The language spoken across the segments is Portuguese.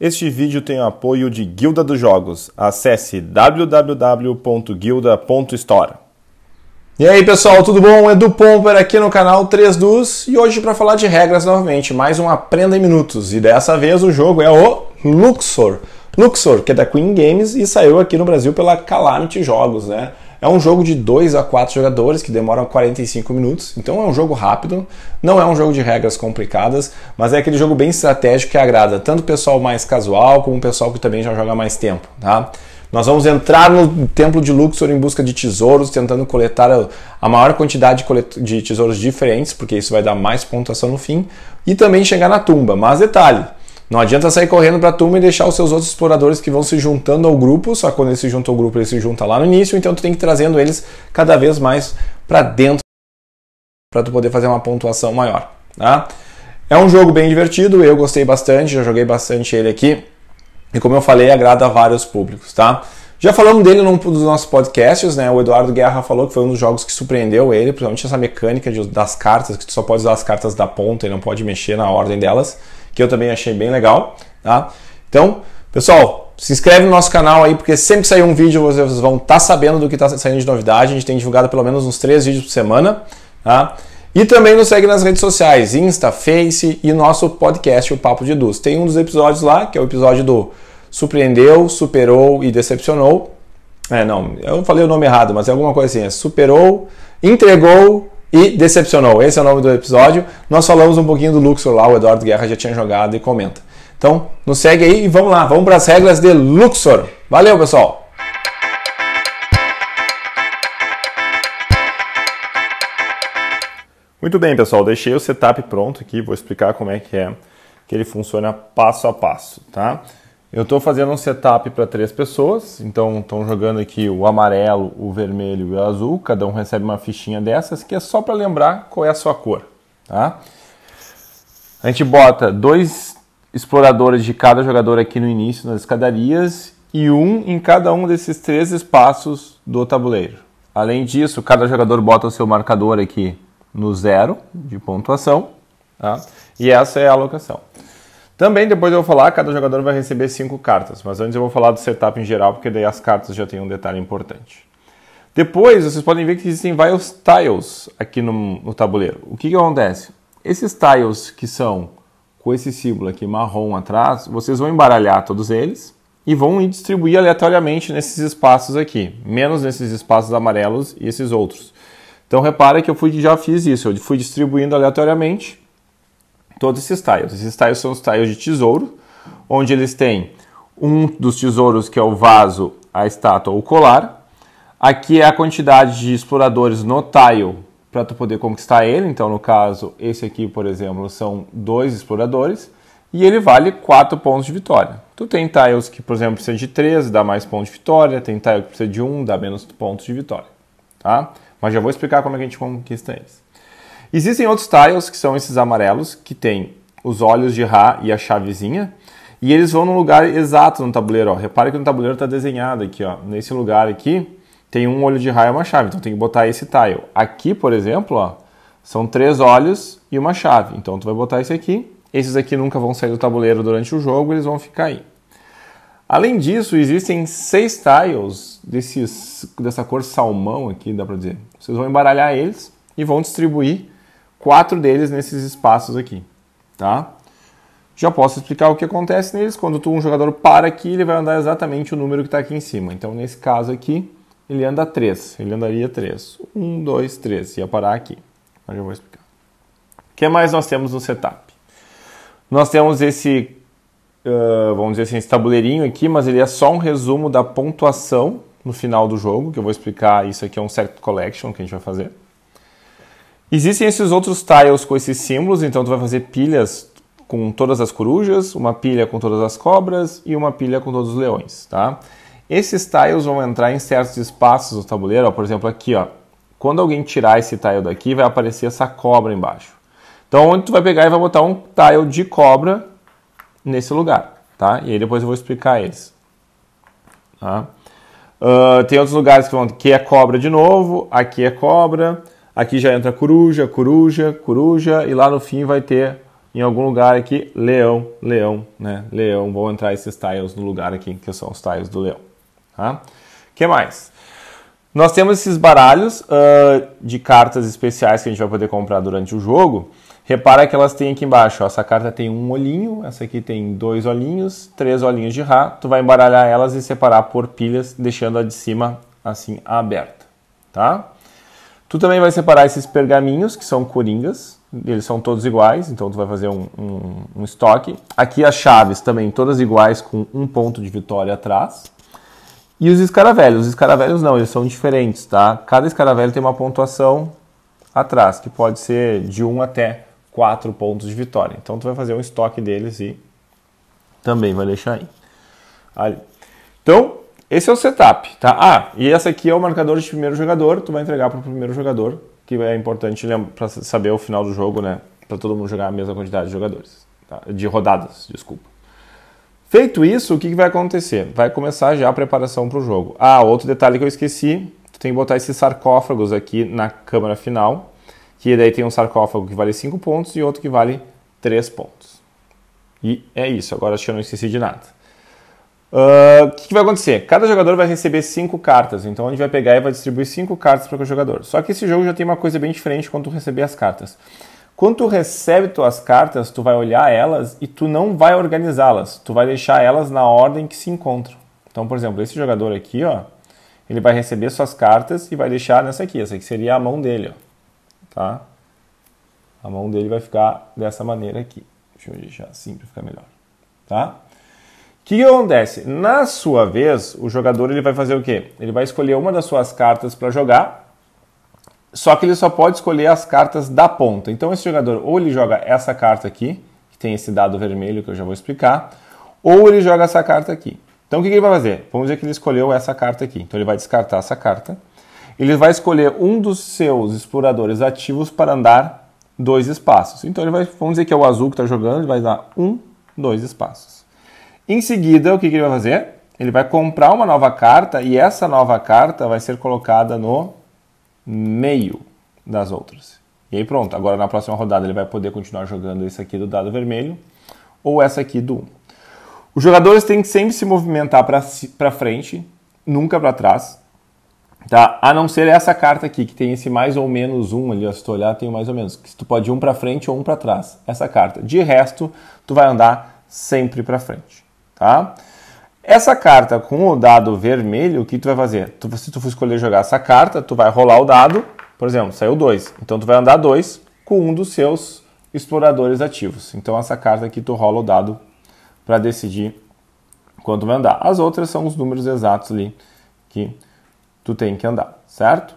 Este vídeo tem o apoio de Guilda dos Jogos. Acesse www.guilda.store. E aí pessoal, tudo bom? Edu Pomper aqui no canal 3 dos e hoje para falar de regras novamente, mais um Aprenda em Minutos e dessa vez o jogo é o Luxor. Luxor, que é da Queen Games e saiu aqui no Brasil pela Calamity Jogos, né? É um jogo de 2 a 4 jogadores que demoram 45 minutos, então é um jogo rápido, não é um jogo de regras complicadas, mas é aquele jogo bem estratégico que agrada tanto o pessoal mais casual como o pessoal que também já joga mais tempo, tá? Nós vamos entrar no templo de Luxor em busca de tesouros, tentando coletar a maior quantidade de tesouros diferentes, porque isso vai dar mais pontuação no fim, e também chegar na tumba. Mas detalhe, não adianta sair correndo para a turma e deixar os seus outros exploradores que vão se juntando ao grupo, só quando eles se juntam ao grupo, eles se juntam lá no início, então tu tem que ir trazendo eles cada vez mais para dentro para tu poder fazer uma pontuação maior, tá? É um jogo bem divertido, eu gostei bastante, já joguei bastante ele aqui. E como eu falei, agrada a vários públicos, tá? Já falamos dele num dos nossos podcasts, né? O Eduardo Guerra falou que foi um dos jogos que surpreendeu ele, principalmente essa mecânica de, das cartas, que tu só pode usar as cartas da ponta e não pode mexer na ordem delas que eu também achei bem legal, tá? Então, pessoal, se inscreve no nosso canal aí, porque sempre que sair um vídeo vocês vão estar tá sabendo do que está saindo de novidade. A gente tem divulgado pelo menos uns três vídeos por semana, tá? E também nos segue nas redes sociais, Insta, Face e nosso podcast, o Papo de Dus. Tem um dos episódios lá, que é o episódio do Surpreendeu, Superou e Decepcionou. É, não, eu falei o nome errado, mas é alguma coisa assim. É superou, entregou e decepcionou. Esse é o nome do episódio. Nós falamos um pouquinho do Luxor lá, o Eduardo Guerra já tinha jogado e comenta. Então, nos segue aí e vamos lá, vamos para as regras de Luxor. Valeu, pessoal! Muito bem, pessoal, deixei o setup pronto aqui, vou explicar como é que é que ele funciona passo a passo, tá? Eu estou fazendo um setup para três pessoas, então estão jogando aqui o amarelo, o vermelho e o azul. Cada um recebe uma fichinha dessas que é só para lembrar qual é a sua cor. Tá? A gente bota dois exploradores de cada jogador aqui no início nas escadarias e um em cada um desses três espaços do tabuleiro. Além disso, cada jogador bota o seu marcador aqui no zero de pontuação tá? e essa é a alocação. Também depois eu vou falar, cada jogador vai receber 5 cartas, mas antes eu vou falar do setup em geral, porque daí as cartas já tem um detalhe importante. Depois, vocês podem ver que existem vários tiles aqui no, no tabuleiro. O que, que acontece? Esses tiles que são com esse símbolo aqui marrom atrás, vocês vão embaralhar todos eles e vão distribuir aleatoriamente nesses espaços aqui, menos nesses espaços amarelos e esses outros. Então repara que eu fui, já fiz isso, eu fui distribuindo aleatoriamente todos esses tiles. Esses tiles são os tiles de tesouro, onde eles têm um dos tesouros que é o vaso, a estátua ou o colar. Aqui é a quantidade de exploradores no tile para tu poder conquistar ele. Então, no caso, esse aqui, por exemplo, são dois exploradores e ele vale 4 pontos de vitória. Tu tem tiles que, por exemplo, precisa de 3, dá mais pontos de vitória, tem tile que precisa de 1, dá menos pontos de vitória, tá? Mas já vou explicar como é que a gente conquista eles. Existem outros tiles que são esses amarelos, que tem os olhos de Ra e a chavezinha, e eles vão no lugar exato no tabuleiro. Ó. que no tabuleiro está desenhado aqui, ó. nesse lugar aqui, tem um olho de Ra e uma chave, então tem que botar esse tile. Aqui, por exemplo, ó, são três olhos e uma chave, então tu vai botar esse aqui. Esses aqui nunca vão sair do tabuleiro durante o jogo, eles vão ficar aí. Além disso, existem seis tiles desses, dessa cor salmão aqui, dá para dizer. Vocês vão embaralhar eles e vão distribuir quatro deles nesses espaços aqui, tá? Já posso explicar o que acontece neles. Quando um jogador para aqui, ele vai andar exatamente o número que está aqui em cima. Então, nesse caso aqui, ele anda 3. Ele andaria 3. 1, 2, 3. Ia parar aqui. Mas eu vou explicar. O que mais nós temos no setup? Nós temos esse, uh, vamos dizer assim, esse tabuleirinho aqui, mas ele é só um resumo da pontuação no final do jogo, que eu vou explicar. Isso aqui é um certo collection que a gente vai fazer. Existem esses outros tiles com esses símbolos, então tu vai fazer pilhas com todas as corujas, uma pilha com todas as cobras e uma pilha com todos os leões, tá? Esses tiles vão entrar em certos espaços do tabuleiro, ó, por exemplo aqui, ó. Quando alguém tirar esse tile daqui, vai aparecer essa cobra embaixo. Então, onde tu vai pegar e vai botar um tile de cobra nesse lugar, tá? E aí depois eu vou explicar eles. Tá? Uh, tem outros lugares que vão, aqui é cobra de novo, aqui é cobra, Aqui já entra coruja, coruja, coruja e lá no fim vai ter em algum lugar aqui leão, leão, né? Leão, vão entrar esses tiles no lugar aqui que são os tiles do leão, tá? Que mais? Nós temos esses baralhos uh, de cartas especiais que a gente vai poder comprar durante o jogo. Repara que elas têm aqui embaixo. Ó, essa carta tem um olhinho, essa aqui tem dois olhinhos, três olhinhos de rá. Tu vai embaralhar elas e separar por pilhas, deixando a de cima assim aberta, tá? Tu também vai separar esses pergaminhos, que são coringas, eles são todos iguais, então tu vai fazer um, um, um estoque. Aqui as chaves também, todas iguais, com um ponto de vitória atrás. E os escaravelhos, os escaravelhos não, eles são diferentes, tá? Cada escaravelho tem uma pontuação atrás, que pode ser de 1 até 4 pontos de vitória. Então tu vai fazer um estoque deles e também vai deixar aí. Então, esse é o setup, tá? Ah, e esse aqui é o marcador de primeiro jogador, tu vai entregar para o primeiro jogador, que é importante para saber o final do jogo, né? Para todo mundo jogar a mesma quantidade de jogadores, tá? de rodadas, desculpa. Feito isso, o que, que vai acontecer? Vai começar já a preparação para o jogo. Ah, outro detalhe que eu esqueci, tu tem que botar esses sarcófagos aqui na câmara final, que daí tem um sarcófago que vale 5 pontos e outro que vale 3 pontos. E é isso, agora acho que eu não esqueci de nada. Ah, o uh, que, que, vai acontecer? Cada jogador vai receber 5 cartas, então a gente vai pegar e vai distribuir 5 cartas para cada jogador. Só que esse jogo já tem uma coisa bem diferente quando tu receber as cartas. Quando tu recebe tuas cartas, tu vai olhar elas e tu não vai organizá-las, tu vai deixar elas na ordem que se encontram. Então, por exemplo, esse jogador aqui, ó, ele vai receber suas cartas e vai deixar nessa aqui, essa aqui seria a mão dele, ó. Tá? A mão dele vai ficar dessa maneira aqui. Deixa eu deixar assim para ficar melhor. Tá? O que acontece? Na sua vez, o jogador ele vai fazer o quê? Ele vai escolher uma das suas cartas para jogar, só que ele só pode escolher as cartas da ponta. Então esse jogador ou ele joga essa carta aqui, que tem esse dado vermelho que eu já vou explicar, ou ele joga essa carta aqui. Então o que ele vai fazer? Vamos dizer que ele escolheu essa carta aqui. Então ele vai descartar essa carta. Ele vai escolher um dos seus exploradores ativos para andar dois espaços. Então ele vai, vamos dizer que é o azul que está jogando, ele vai dar um, dois espaços. Em seguida, o que, que ele vai fazer? Ele vai comprar uma nova carta e essa nova carta vai ser colocada no meio das outras. E aí pronto, agora na próxima rodada ele vai poder continuar jogando isso aqui do dado vermelho ou essa aqui do 1. Os jogadores têm que sempre se movimentar para frente, nunca para trás, tá? A não ser essa carta aqui, que tem esse mais ou menos um ali, se tu olhar tem mais ou menos, que tu pode ir um para frente ou um para trás, essa carta. De resto, tu vai andar sempre para frente tá? Essa carta com o dado vermelho, o que tu vai fazer? Tu, se tu for escolher jogar essa carta, tu vai rolar o dado, por exemplo, saiu 2. Então tu vai andar 2 com um dos seus exploradores ativos. Então essa carta aqui tu rola o dado para decidir quanto vai andar. As outras são os números exatos ali que tu tem que andar, certo?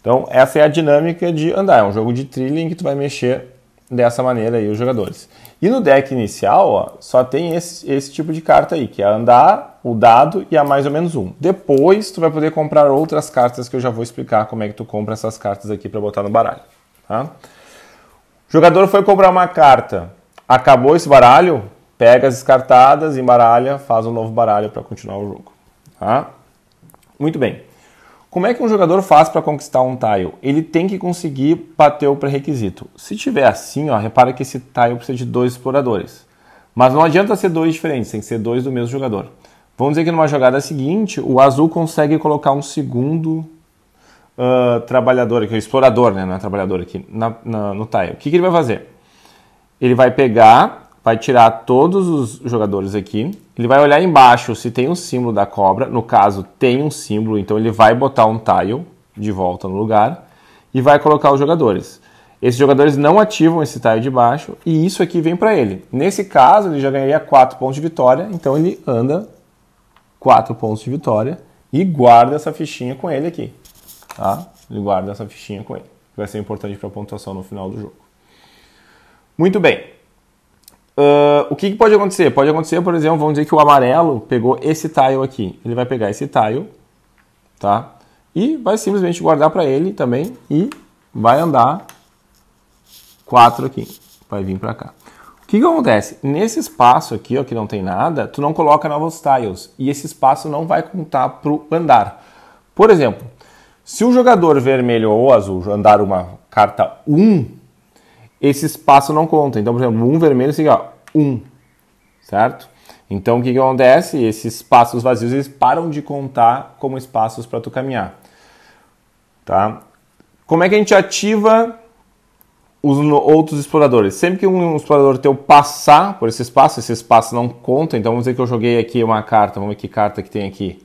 Então essa é a dinâmica de andar, é um jogo de trilha em que tu vai mexer dessa maneira aí os jogadores. E no deck inicial, ó, só tem esse, esse tipo de carta aí, que é andar, o dado e a mais ou menos um. Depois tu vai poder comprar outras cartas que eu já vou explicar como é que tu compra essas cartas aqui para botar no baralho. Tá? O jogador foi comprar uma carta, acabou esse baralho, pega as descartadas, embaralha, faz um novo baralho para continuar o jogo. Tá? Muito bem. Como é que um jogador faz para conquistar um tile? Ele tem que conseguir bater o pré-requisito. Se tiver assim, ó, repara que esse tile precisa de dois exploradores. Mas não adianta ser dois diferentes, tem que ser dois do mesmo jogador. Vamos dizer que numa jogada seguinte, o azul consegue colocar um segundo uh, trabalhador é o explorador, né? Não é trabalhador aqui, na, na, no tile. O que, que ele vai fazer? Ele vai pegar vai tirar todos os jogadores aqui. Ele vai olhar embaixo se tem um símbolo da cobra. No caso, tem um símbolo, então ele vai botar um tile de volta no lugar e vai colocar os jogadores. Esses jogadores não ativam esse tile de baixo e isso aqui vem para ele. Nesse caso, ele já ganharia 4 pontos de vitória, então ele anda 4 pontos de vitória e guarda essa fichinha com ele aqui. Tá? Ele guarda essa fichinha com ele. Vai ser importante para a pontuação no final do jogo. Muito bem. Uh, o que, que, pode acontecer? Pode acontecer, por exemplo, vamos dizer que o amarelo pegou esse tile aqui. Ele vai pegar esse tile, tá? E vai simplesmente guardar para ele também e vai andar 4 aqui. Vai vir para cá. O que, que acontece? Nesse espaço aqui, ó, que não tem nada, tu não coloca novos tiles. E esse espaço não vai contar para o andar. Por exemplo, se o jogador vermelho ou azul andar uma carta 1, esse espaço não conta. Então, por exemplo, um vermelho significa um, certo? Então, o que, que acontece? Esses espaços vazios eles param de contar como espaços para tu caminhar, tá? Como é que a gente ativa os outros exploradores? Sempre que um explorador teu passar por esse espaço, esse espaço não conta. Então, vamos dizer que eu joguei aqui uma carta. Vamos ver que carta que tem aqui.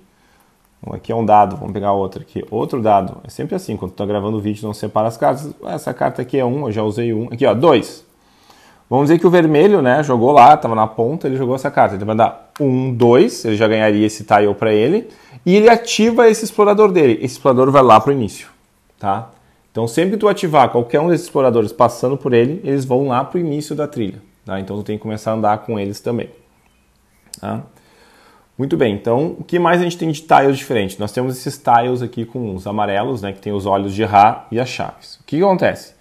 Então, aqui é um dado, vamos pegar outro aqui. Outro dado. É sempre assim, quando está gravando o vídeo, não separa as cartas. Ah, essa carta aqui é 1, um, eu já usei 1. Um. Aqui, ó, 2. Vamos dizer que o vermelho, né, jogou lá, estava na ponta, ele jogou essa carta. Ele vai dar 1, 2, ele já ganharia esse tile para ele. E ele ativa esse explorador dele. Esse explorador vai lá pro início, tá? Então, sempre que tu ativar qualquer um desses exploradores passando por ele, eles vão lá pro início da trilha. Tá? Então, tu tem que começar a andar com eles também. Tá? Muito bem, então o que mais a gente tem de tiles diferentes? Nós temos esses tiles aqui com os amarelos, né, que tem os olhos de Ra e as chaves. O que, que acontece?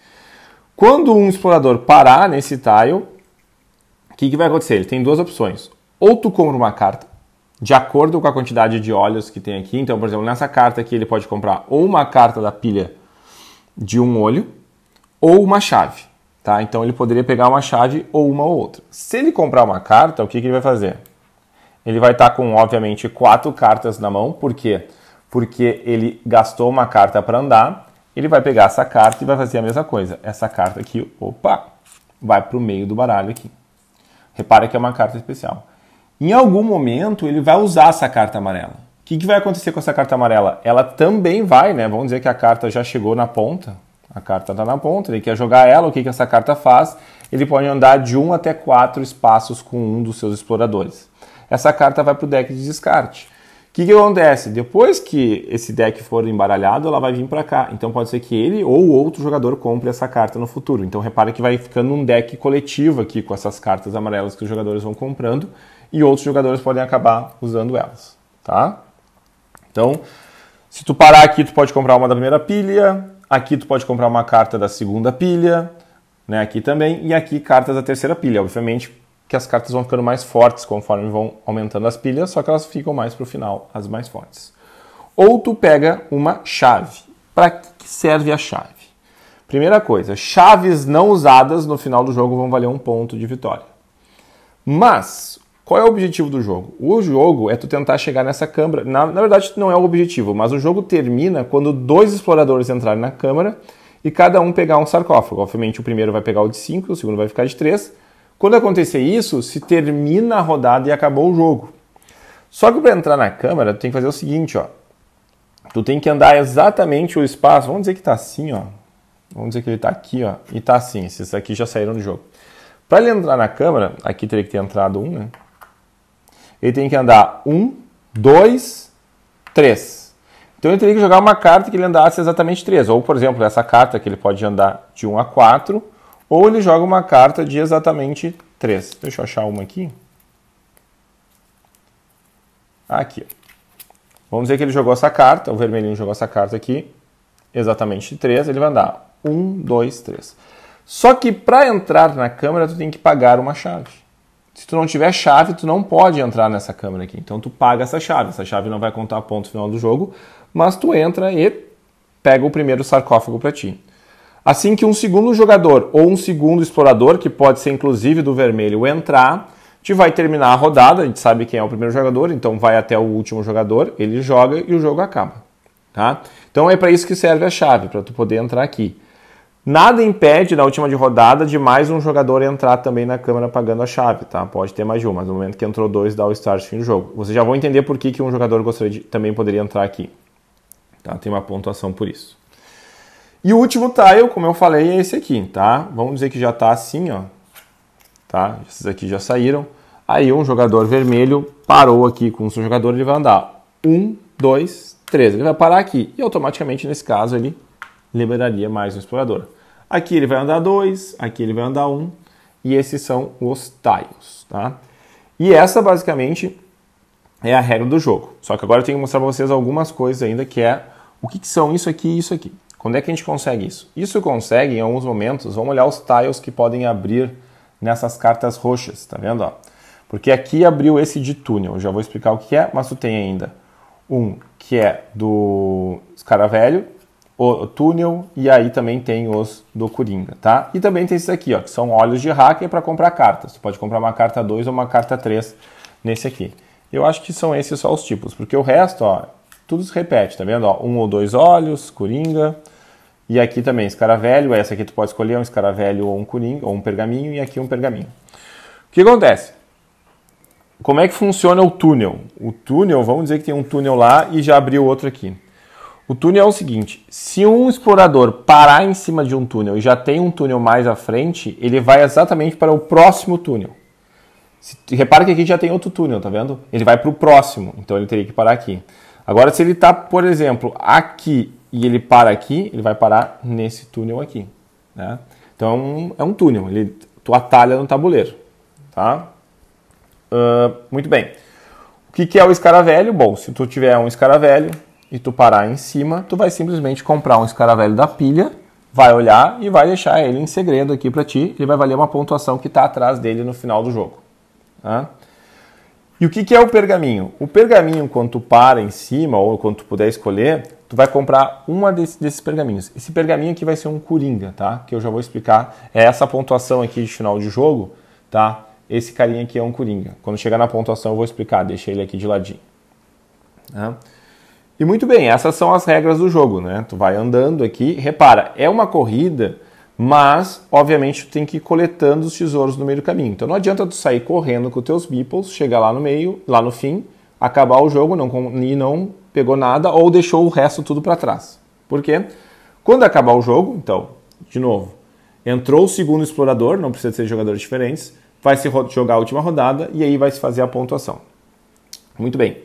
Quando um explorador parar nesse tile, o que, que vai acontecer? Ele tem duas opções. Ou tu compra uma carta, de acordo com a quantidade de olhos que tem aqui. Então, por exemplo, nessa carta aqui ele pode comprar ou uma carta da pilha de um olho ou uma chave. Tá? Então ele poderia pegar uma chave ou uma ou outra. Se ele comprar uma carta, o que, que ele vai fazer? Ele vai estar tá com, obviamente, quatro cartas na mão. Por quê? Porque ele gastou uma carta para andar. Ele vai pegar essa carta e vai fazer a mesma coisa. Essa carta aqui, opa, vai para o meio do baralho aqui. Repara que é uma carta especial. Em algum momento, ele vai usar essa carta amarela. O que, que vai acontecer com essa carta amarela? Ela também vai, né? Vamos dizer que a carta já chegou na ponta. A carta está na ponta, ele quer jogar ela. O que, que essa carta faz? Ele pode andar de um até quatro espaços com um dos seus exploradores essa carta vai para o deck de descarte. O que, que acontece? Depois que esse deck for embaralhado, ela vai vir para cá. Então pode ser que ele ou outro jogador compre essa carta no futuro. Então repara que vai ficando um deck coletivo aqui com essas cartas amarelas que os jogadores vão comprando e outros jogadores podem acabar usando elas, tá? Então, se tu parar aqui, tu pode comprar uma da primeira pilha, aqui tu pode comprar uma carta da segunda pilha, né, aqui também, e aqui cartas da terceira pilha. Obviamente, que as cartas vão ficando mais fortes conforme vão aumentando as pilhas, só que elas ficam mais para o final, as mais fortes. Ou tu pega uma chave. Para que serve a chave? Primeira coisa, chaves não usadas no final do jogo vão valer um ponto de vitória. Mas qual é o objetivo do jogo? O jogo é tu tentar chegar nessa câmara. Na, na, verdade, não é o objetivo, mas o jogo termina quando dois exploradores entrarem na câmara e cada um pegar um sarcófago. Obviamente, o primeiro vai pegar o de 5, o segundo vai ficar de 3 quando acontecer isso, se termina a rodada e acabou o jogo. Só que para entrar na câmera, tu tem que fazer o seguinte, ó. Tu tem que andar exatamente o espaço, vamos dizer que tá assim, ó. Vamos dizer que ele tá aqui, ó, e tá assim. Esses aqui já saíram do jogo. Para ele entrar na câmera, aqui teria que ter entrado um, né? Ele tem que andar um, dois, três. Então ele teria que jogar uma carta que ele andasse exatamente três. Ou, por exemplo, essa carta que ele pode andar de um a quatro ou ele joga uma carta de exatamente 3. Deixa eu achar uma aqui. Aqui. Vamos dizer que ele jogou essa carta, o vermelhinho jogou essa carta aqui, exatamente 3, ele vai andar 1, 2, 3. Só que para entrar na câmera, tu tem que pagar uma chave. Se tu não tiver chave, tu não pode entrar nessa câmera aqui. Então tu paga essa chave. Essa chave não vai contar ponto final do jogo, mas tu entra e pega o primeiro sarcófago para ti. Assim que um segundo jogador ou um segundo explorador, que pode ser inclusive do vermelho, entrar, te vai terminar a rodada, a gente sabe quem é o primeiro jogador, então vai até o último jogador, ele joga e o jogo acaba. Tá? Então é para isso que serve a chave, para tu poder entrar aqui. Nada impede na última de rodada de mais um jogador entrar também na câmera pagando a chave, tá? Pode ter mais de um, mas no momento que entrou dois, dá o start fim do jogo. Vocês já vão entender por que, que um jogador gostaria de, também poderia entrar aqui. Tá? Tem uma pontuação por isso. E o último tile, como eu falei, é esse aqui, tá? Vamos dizer que já está assim, ó. Tá? Esses aqui já saíram. Aí um jogador vermelho parou aqui com o seu jogador, ele vai andar um, dois, três. Ele vai parar aqui e automaticamente, nesse caso, ele liberaria mais um explorador. Aqui ele vai andar dois, aqui ele vai andar um. E esses são os tiles, tá? E essa, basicamente, é a regra do jogo. Só que agora eu tenho que mostrar para vocês algumas coisas ainda, que é o que, que são isso aqui e isso aqui. Quando é que a gente consegue isso? Isso consegue em alguns momentos. Vamos olhar os tiles que podem abrir nessas cartas roxas, tá vendo? Ó? Porque aqui abriu esse de túnel, já vou explicar o que é, mas tu tem ainda um que é do Escaravelho, o túnel, e aí também tem os do Coringa, tá? E também tem esses aqui, ó, que são olhos de hacker para comprar cartas. Tu pode comprar uma carta 2 ou uma carta 3 nesse aqui. Eu acho que são esses só os tipos, porque o resto, ó, tudo se repete, tá vendo? Ó, um ou dois olhos, Coringa, e aqui também escaravelho, essa aqui tu pode escolher um escaravelho ou um coringa, ou um pergaminho, e aqui um pergaminho. O que acontece? Como é que funciona o túnel? O túnel, vamos dizer que tem um túnel lá e já abriu outro aqui. O túnel é o seguinte: se um explorador parar em cima de um túnel e já tem um túnel mais à frente, ele vai exatamente para o próximo túnel. Se, repara que aqui já tem outro túnel, tá vendo? Ele vai para o próximo, então ele teria que parar aqui. Agora, se ele está, por exemplo, aqui e ele para aqui, ele vai parar nesse túnel aqui. Né? Então é um é túnel, ele, tu atalha no tabuleiro. Tá? Uh, muito bem. O que, que é o escaravelho? Bom, se tu tiver um escaravelho e tu parar em cima, tu vai simplesmente comprar um escaravelho da pilha, vai olhar e vai deixar ele em segredo aqui para ti. Ele vai valer uma pontuação que está atrás dele no final do jogo. Tá? E o que, que é o pergaminho? O pergaminho, quando tu para em cima, ou quando tu puder escolher, tu vai comprar uma desse, desses pergaminhos. Esse pergaminho aqui vai ser um coringa, tá? Que eu já vou explicar. É essa pontuação aqui de final de jogo, tá? Esse carinha aqui é um coringa. Quando chegar na pontuação eu vou explicar, deixei ele aqui de ladinho. Né? E muito bem, essas são as regras do jogo, né? Tu vai andando aqui. Repara, é uma corrida mas, obviamente, tu tem que ir coletando os tesouros no meio do caminho. Então não adianta tu sair correndo com teus meeples, chegar lá no meio, lá no fim, acabar o jogo não, e não pegou nada ou deixou o resto tudo para trás. Por quê? Quando acabar o jogo, então, de novo, entrou o segundo explorador, não precisa ser jogadores diferentes, vai se jogar a última rodada e aí vai se fazer a pontuação. Muito bem.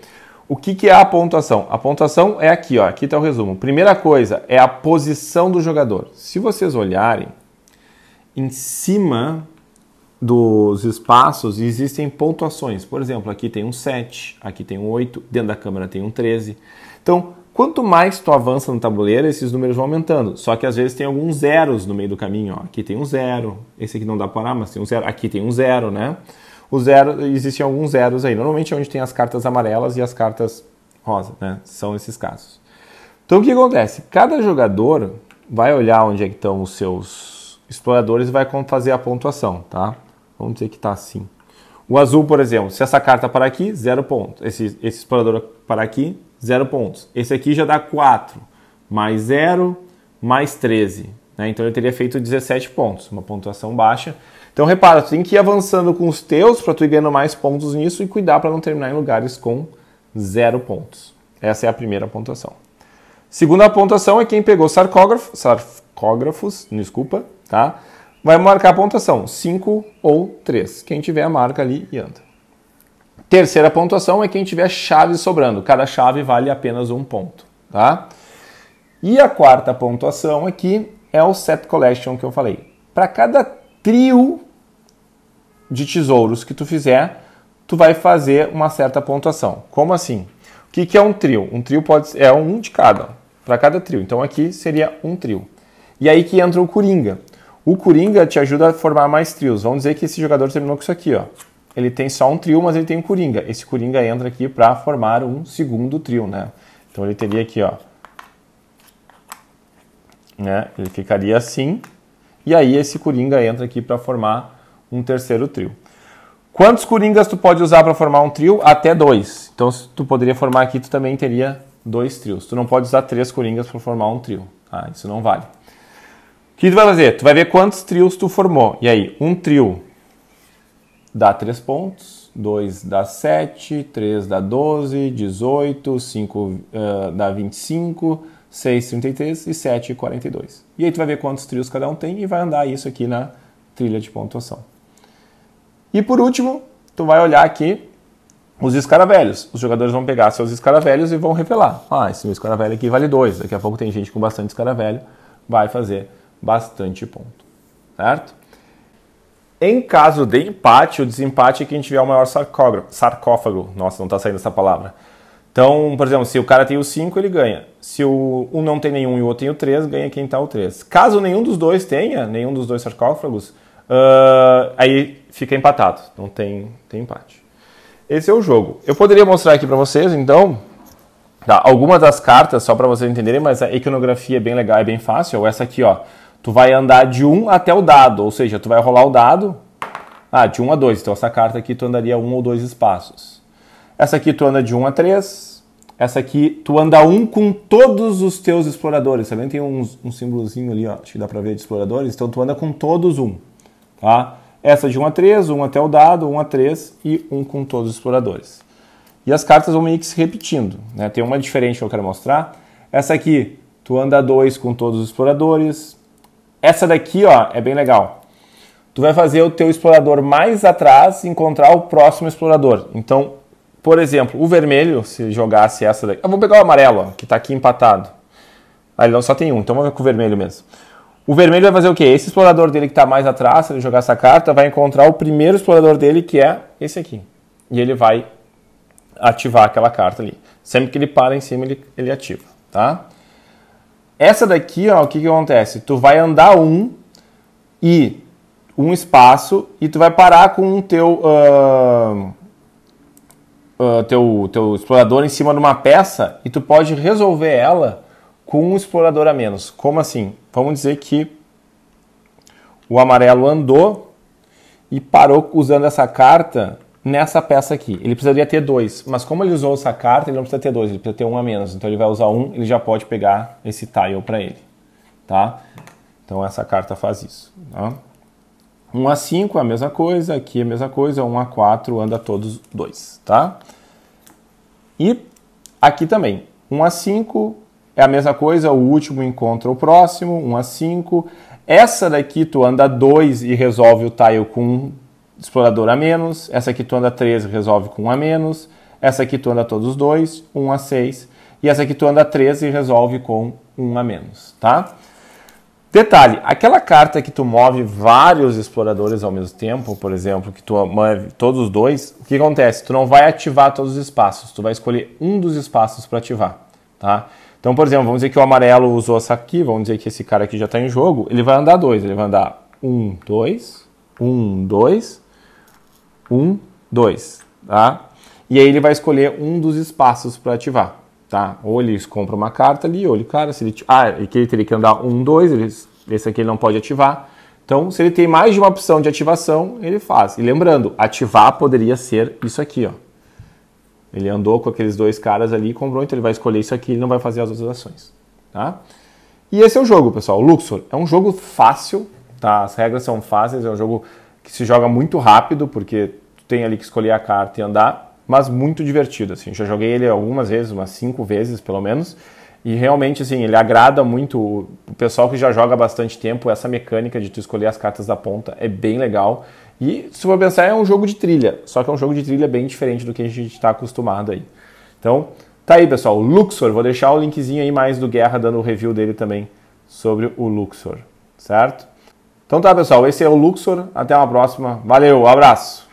O que, que é a pontuação? A pontuação é aqui, ó. Aqui está o resumo. Primeira coisa é a posição do jogador. Se vocês olharem, em cima dos espaços existem pontuações. Por exemplo, aqui tem um 7, aqui tem um 8, dentro da câmera tem um 13. Então, quanto mais tu avança no tabuleiro, esses números vão aumentando. Só que às vezes tem alguns zeros no meio do caminho. Ó. Aqui tem um zero, esse aqui não dá para parar, mas tem um zero. Aqui tem um zero, né? o zero, existem alguns zeros aí. Normalmente é onde tem as cartas amarelas e as cartas rosa, né? São esses casos. Então o que acontece? Cada jogador vai olhar onde é que estão os seus exploradores e vai fazer a pontuação, tá? Vamos dizer que está assim. O azul, por exemplo, se essa carta parar aqui, zero pontos. Esse, esse explorador parar aqui, zero pontos. Esse aqui já dá 4, mais 0, mais 13. Né? Então ele teria feito 17 pontos, uma pontuação baixa. Então repara, tu tem que ir avançando com os teus para tu ir ganhando mais pontos nisso e cuidar para não terminar em lugares com zero pontos. Essa é a primeira pontuação. Segunda pontuação é quem pegou sarcógrafo, sarcógrafos, desculpa, tá? Vai marcar a pontuação 5 ou 3. Quem tiver a marca ali e anda. Terceira pontuação é quem tiver chaves sobrando. Cada chave vale apenas um ponto, tá? E a quarta pontuação aqui é o set collection que eu falei. Para cada trio de tesouros que tu fizer, tu vai fazer uma certa pontuação. Como assim? O que, que é um trio? Um trio pode é um de cada, para cada trio. Então aqui seria um trio. E aí que entra o Coringa. O Coringa te ajuda a formar mais trios. Vamos dizer que esse jogador terminou com isso aqui, ó. Ele tem só um trio, mas ele tem um Coringa. Esse Coringa entra aqui para formar um segundo trio, né? Então ele teria aqui, ó. Né? Ele ficaria assim. E aí esse Coringa entra aqui para formar um terceiro trio. Quantos coringas tu pode usar para formar um trio? Até dois. Então, se tu poderia formar aqui, tu também teria dois trios. Tu não pode usar três coringas para formar um trio. Tá? Isso não vale. O que tu vai fazer? Tu vai ver quantos trios tu formou. E aí, um trio dá três pontos, dois dá sete, três dá doze, dezoito, cinco uh, dá vinte e cinco, seis trinta e três e sete quarenta e dois. E aí tu vai ver quantos trios cada um tem e vai andar isso aqui na trilha de pontuação. E por último, tu vai olhar aqui os escaravelhos. Os jogadores vão pegar seus escaravelhos e vão revelar. Ah, esse meu escaravelho aqui vale 2. Daqui a pouco tem gente com bastante escaravelho, vai fazer bastante ponto. Certo? Em caso de empate, o desempate é quem tiver o maior sarcófago. Nossa, não está saindo essa palavra. Então, por exemplo, se o cara tem o 5, ele ganha. Se o um não tem nenhum e o outro tem o 3, ganha quem está o 3. Caso nenhum dos dois tenha, nenhum dos dois sarcófagos, uh, aí fica empatado, não tem, tem empate. Esse é o jogo. Eu poderia mostrar aqui para vocês, então, tá, algumas das cartas, só para vocês entenderem, mas a iconografia é bem legal, é bem fácil. Essa aqui, ó, tu vai andar de 1 até o dado, ou seja, tu vai rolar o dado, ah, de 1 a 2, então essa carta aqui tu andaria 1 ou 2 espaços. Essa aqui tu anda de 1 a 3, essa aqui tu anda 1 com todos os teus exploradores, também tem um, um símbolozinho ali, ó, acho que dá para ver de exploradores, então tu anda com todos um, tá? Essa de 1 a 3, 1 até o dado, 1 a 3 e 1 com todos os exploradores. E as cartas vão meio que se repetindo. Né? Tem uma diferente que eu quero mostrar. Essa aqui, tu anda 2 com todos os exploradores. Essa daqui ó, é bem legal. Tu vai fazer o teu explorador mais atrás encontrar o próximo explorador. Então, por exemplo, o vermelho, se jogasse essa daqui. Eu vou pegar o amarelo, ó, que está aqui empatado. Ah, ele não só tem um, então vamos ver com o vermelho mesmo. O vermelho vai fazer o quê? Esse explorador dele que está mais atrás, se ele jogar essa carta, vai encontrar o primeiro explorador dele, que é esse aqui. E ele vai ativar aquela carta ali. Sempre que ele para em cima, ele, ele ativa, tá? Essa daqui, ó, o que, que acontece? Tu vai andar um e um espaço e tu vai parar com o teu, uh, uh, teu, teu explorador em cima de uma peça e tu pode resolver ela com um explorador a menos. Como assim? Vamos dizer que o amarelo andou e parou usando essa carta nessa peça aqui. Ele precisaria ter dois, mas como ele usou essa carta, ele não precisa ter dois, ele precisa ter um a menos. Então ele vai usar um, ele já pode pegar esse tile para ele, tá? Então essa carta faz isso. Tá? 1 a 5 é a mesma coisa, aqui é a mesma coisa, 1 a 4 anda todos dois, tá? E aqui também, 1 a 5 é a mesma coisa, o último encontra o próximo, 1 a 5. Essa daqui tu anda 2 e resolve o tile com um explorador a menos. Essa aqui tu anda 3 e resolve com um a menos. Essa aqui tu anda todos dois, 1 um a 6. E essa aqui tu anda 3 e resolve com um a menos, tá? Detalhe, aquela carta que tu move vários exploradores ao mesmo tempo, por exemplo, que tu move todos os dois, o que acontece? Tu não vai ativar todos os espaços, tu vai escolher um dos espaços para ativar, tá? Então, por exemplo, vamos dizer que o amarelo usou essa aqui, vamos dizer que esse cara aqui já está em jogo, ele vai andar dois, ele vai andar um, dois, um, dois, um, dois, tá? E aí ele vai escolher um dos espaços para ativar, tá? Ou ele compra uma carta ali, ou ele, cara, se ele... Ah, ele teria que andar um, dois, ele, esse aqui ele não pode ativar. Então, se ele tem mais de uma opção de ativação, ele faz. E lembrando, ativar poderia ser isso aqui, ó. Ele andou com aqueles dois caras ali e comprou, então ele vai escolher isso aqui, ele não vai fazer as outras ações. Tá? E esse é o jogo, pessoal. O Luxor é um jogo fácil, tá? as regras são fáceis, é um jogo que se joga muito rápido, porque tu tem ali que escolher a carta e andar, mas muito divertido. Assim. Já joguei ele algumas vezes, umas cinco vezes pelo menos, e realmente assim, ele agrada muito o pessoal que já joga há bastante tempo. Essa mecânica de tu escolher as cartas da ponta é bem legal. E se for pensar, é um jogo de trilha, só que é um jogo de trilha bem diferente do que a gente está acostumado aí. Então, tá aí, pessoal, Luxor, vou deixar o linkzinho aí mais do Guerra dando o review dele também sobre o Luxor, certo? Então tá, pessoal, esse é o Luxor, até uma próxima. Valeu, um abraço.